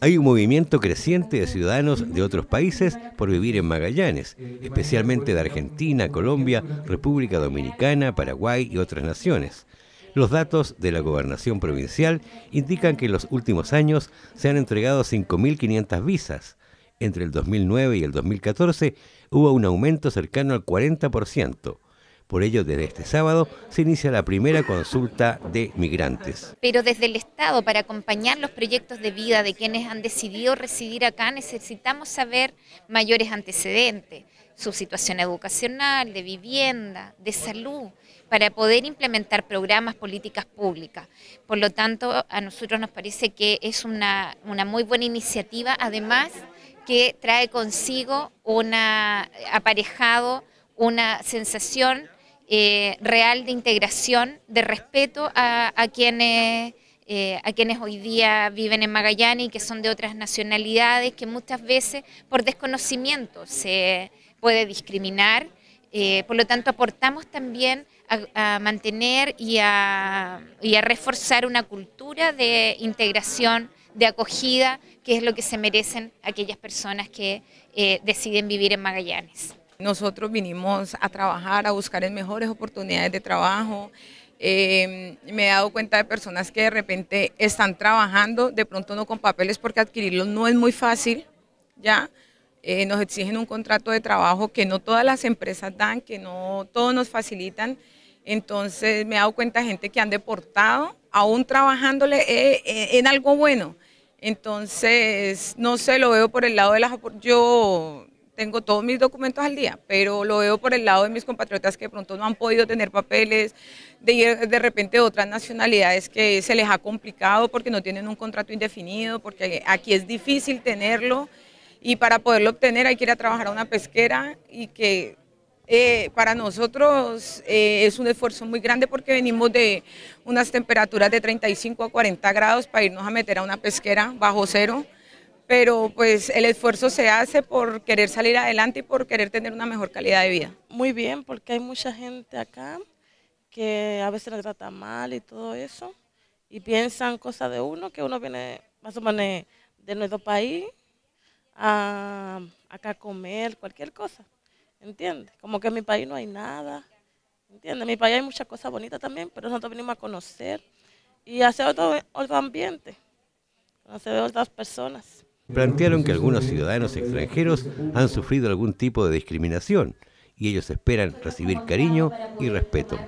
Hay un movimiento creciente de ciudadanos de otros países por vivir en Magallanes, especialmente de Argentina, Colombia, República Dominicana, Paraguay y otras naciones. Los datos de la gobernación provincial indican que en los últimos años se han entregado 5.500 visas. Entre el 2009 y el 2014 hubo un aumento cercano al 40%. Por ello, desde este sábado se inicia la primera consulta de migrantes. Pero desde el Estado, para acompañar los proyectos de vida de quienes han decidido residir acá, necesitamos saber mayores antecedentes, su situación educacional, de vivienda, de salud, para poder implementar programas, políticas públicas. Por lo tanto, a nosotros nos parece que es una, muy buena iniciativa, además que trae consigo una aparejado una sensación eh, real de integración, de respeto eh, a, quienes... hoy día viven en Magallanes y que son de otras nacionalidades, que muchas veces por desconocimiento se puede discriminar. Eh, por lo tanto, aportamos también a, mantener y a, reforzar una cultura de integración, de acogida, que es lo que se merecen aquellas personas que deciden vivir en Magallanes. Nosotros vinimos a trabajar, a buscar mejores oportunidades de trabajo. Em, me he dado cuenta de personas que de repente están trabajando, de pronto no con papeles porque adquirirlos no es muy fácil, ¿ya? Eh, nos exigen un contrato de trabajo que no todas las empresas dan, que no todos nos facilitan. Entonces me he dado cuenta de gente que han deportado, aún trabajándole eh, eh, en algo bueno. Entonces, no sé, lo veo por el lado de las... Yo tengo todos mis documentos al día, pero lo veo por el lado de mis compatriotas que de pronto no han podido tener papeles, de, de repente otras nacionalidades que se les ha complicado porque no tienen un contrato indefinido, porque aquí es difícil tenerlo y para poderlo obtener hay que ir a trabajar a una pesquera y que eh, para nosotros eh, es un esfuerzo muy grande porque venimos de unas temperaturas de 35 a 40 grados para irnos a meter a una pesquera bajo cero pero pues el esfuerzo se hace por querer salir adelante y por querer tener una mejor calidad de vida. Muy bien, porque hay mucha gente acá que a veces la trata mal y todo eso, y piensan cosas de uno, que uno viene más o menos de nuestro país a acá a comer, cualquier cosa, ¿entiendes? Como que en mi país no hay nada, ¿entiendes? En mi país hay muchas cosas bonitas también, pero nosotros venimos a conocer y hacer otro, otro ambiente, hacer otras personas plantearon que algunos ciudadanos extranjeros han sufrido algún tipo de discriminación y ellos esperan recibir cariño y respeto.